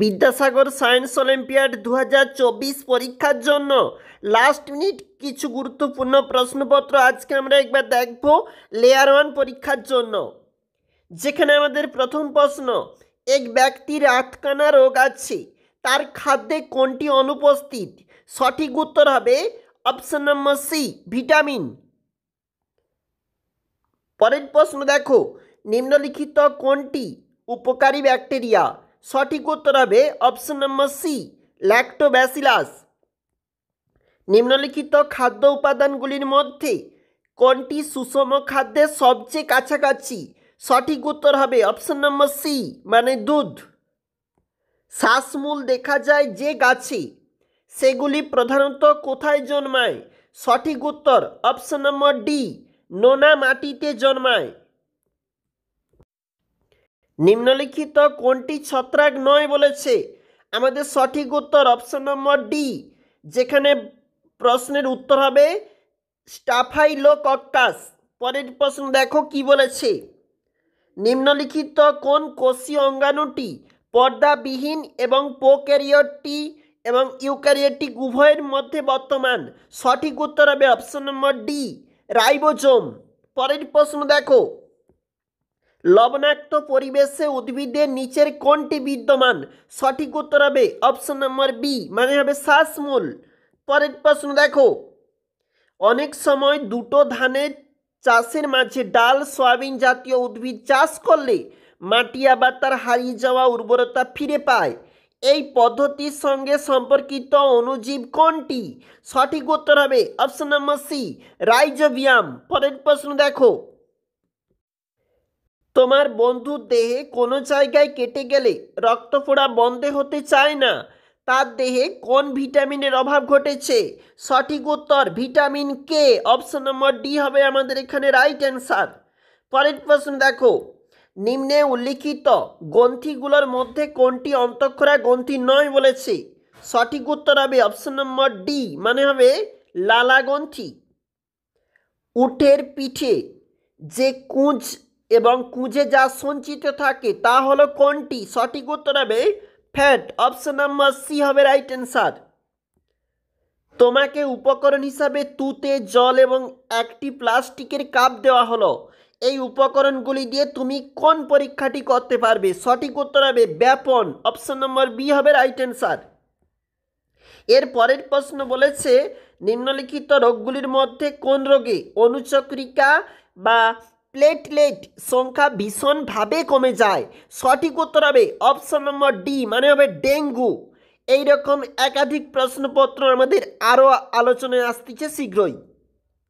Vidyasagar science olympiad দু পরীক্ষার জন্য লাস্ট মিনিট কিছু গুরুত্বপূর্ণ প্রশ্নপত্র আজকে আমরা একবার দেখব লেয়ার ওয়ান পরীক্ষার জন্য যেখানে আমাদের প্রথম প্রশ্ন এক ব্যক্তির আতকানা রোগ আছে তার খাদ্যে কোনটি অনুপস্থিত সঠিক উত্তর হবে অপশন নম্বর সি ভিটামিন পরের প্রশ্ন দেখো নিম্নলিখিত কোনটি উপকারী ব্যাকটেরিয়া সঠিক উত্তর হবে অপশন নম্বর সি ল্যাক্টোব্যাসিলাস নিম্নলিখিত খাদ্য উপাদানগুলির মধ্যে কোনটি সুষম খাদ্যের সবচেয়ে কাছাকাছি সঠিক উত্তর হবে অপশন নম্বর সি মানে দুধ শ্বাসমূল দেখা যায় যে গাছে সেগুলি প্রধানত কোথায় জন্মায় সঠিক উত্তর অপশন নম্বর ডি নোনা মাটিতে জন্মায় নিম্নলিখিত কোনটি ছত্রাক নয় বলেছে আমাদের সঠিক উত্তর অপশন নম্বর ডি যেখানে প্রশ্নের উত্তর হবে স্টাফাইলোকক্টাস পরের প্রশ্ন দেখো কি বলেছে নিম্নলিখিত কোন কোষি অঙ্গাণুটি পর্দাবিহীন এবং প্রোক্যারিয়টটি এবং ইউক্যারিয়টিক উভয়ের মধ্যে বর্তমান সঠিক উত্তর হবে অপশন নম্বর ডি রাইবোজোম পরের প্রশ্ন দেখো লবণাক্ত পরিবেশে উদ্ভিদের নিচের কোনটি বিদ্যমান সঠিক উত্তর হবে অপশন নম্বর বি মানে হবে শ্বাসমূল পরের প্রশ্ন দেখো অনেক সময় দুটো ধানের চাষের মাঝে ডাল সয়াবিন জাতীয় উদ্ভিদ চাষ করলে মাটি আবার তার হারিয়ে যাওয়া উর্বরতা ফিরে পায় এই পদ্ধতির সঙ্গে সম্পর্কিত অনুজীব কোনটি সঠিক উত্তর হবে অপশন নম্বর সি রাইজোবিয়াম পরের প্রশ্ন দেখো তোমার বন্ধুর দেহে কোনো জায়গায় কেটে গেলে রক্ত ফোড়া বন্ধে হতে চায় না তার দেহে কোন ভিটামিনের অভাব ঘটেছে সঠিক উত্তর vitamin K option number D হবে আমাদের এখানে রাইট অ্যান্সার পরের প্রশ্ন দেখো নিম্নে উল্লিখিত গ্রন্থিগুলোর মধ্যে কোনটি অন্তঃক্ষরা গ্রন্থি নয় বলেছে সঠিক উত্তর হবে অপশন নম্বর ডি মানে হবে লালা গ্রন্থি উঠের পিঠে যে কুঁজ এবং কুঁজে যা সঞ্চিত থাকে তা হলো কোনটি সঠিক উত্তর হবে ফ্যাট অপশন নাম্বার সি হবে রাইট অ্যান্সার তোমাকে উপকরণ হিসাবে তুতে জল এবং একটি প্লাস্টিকের কাপ দেওয়া হলো এই উপকরণগুলি দিয়ে তুমি কোন পরীক্ষাটি করতে পারবে সঠিক উত্তর হবে ব্যাপন অপশন নম্বর বি হবে রাইট অ্যান্সার এর পরের প্রশ্ন বলেছে নিম্নলিখিত রোগগুলির মধ্যে কোন রোগে অনুচক্রিকা বা প্লেটলেট সংখ্যা ভীষণভাবে কমে যায় সঠিক উত্তর হবে অপশন নম্বর ডি মানে হবে ডেঙ্গু এই রকম একাধিক প্রশ্নপত্র আমাদের আরও আলোচনায় আসতেছে শীঘ্রই